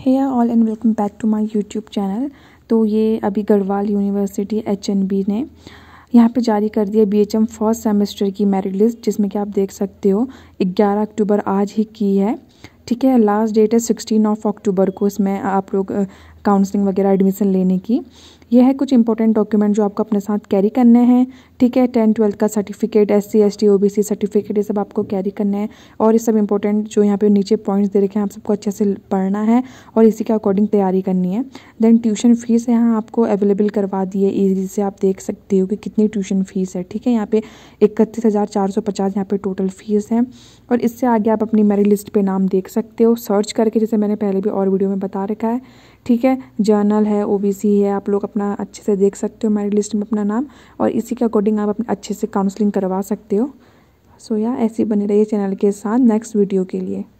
hey all and welcome back to my YouTube channel तो ये अभी गढ़वाल यूनिवर्सिटी एचएनबी ने यहाँ पे जारी कर दिया बीएचएम फर्स्ट सेमेस्टर की मेरिट लिस्ट जिसमें कि आप देख सकते हो 11 अक्टूबर आज ही की है ठीक है लास्ट डेट है सिक्सटीन ऑफ अक्टूबर को इसमें आप लोग काउंसलिंग वगैरह एडमिशन लेने की यह है कुछ इंपॉर्टेंट डॉक्यूमेंट जो आपको अपने साथ कैरी करने हैं ठीक है टेंथ ट्वेल्थ का certificate S C S T O B C certificate ये सब आपको कैरी करने हैं और ये सब इंपॉर्टेंट जो यहाँ पे नीचे पॉइंट्स दे रखे हैं आप सबको अच्छे से पढ़ना है और इसी के अकॉर्डिंग तैयारी करनी है देन ट्यूशन फ़ीस यहाँ आपको अवेलेबल करवा दी है ईजी से आप देख सकते हो कि कितनी ट्यूशन फ़ीस है ठीक है यहाँ पे इकतीस हज़ार चार सौ पचास यहाँ पर टोटल फ़ीस है और इससे आगे आप अपनी मेरिट लिस्ट पर नाम देख सकते हो सर्च करके जैसे मैंने पहले भी और वीडियो में बता रखा है ठीक है है जर्नल है सी है आप लोग अपना अच्छे से देख सकते हो मेरिट लिस्ट में अपना नाम और इसी के अकॉर्डिंग आप अपने अच्छे से काउंसलिंग करवा सकते हो सो या ऐसी बने रहिए चैनल के साथ नेक्स्ट वीडियो के लिए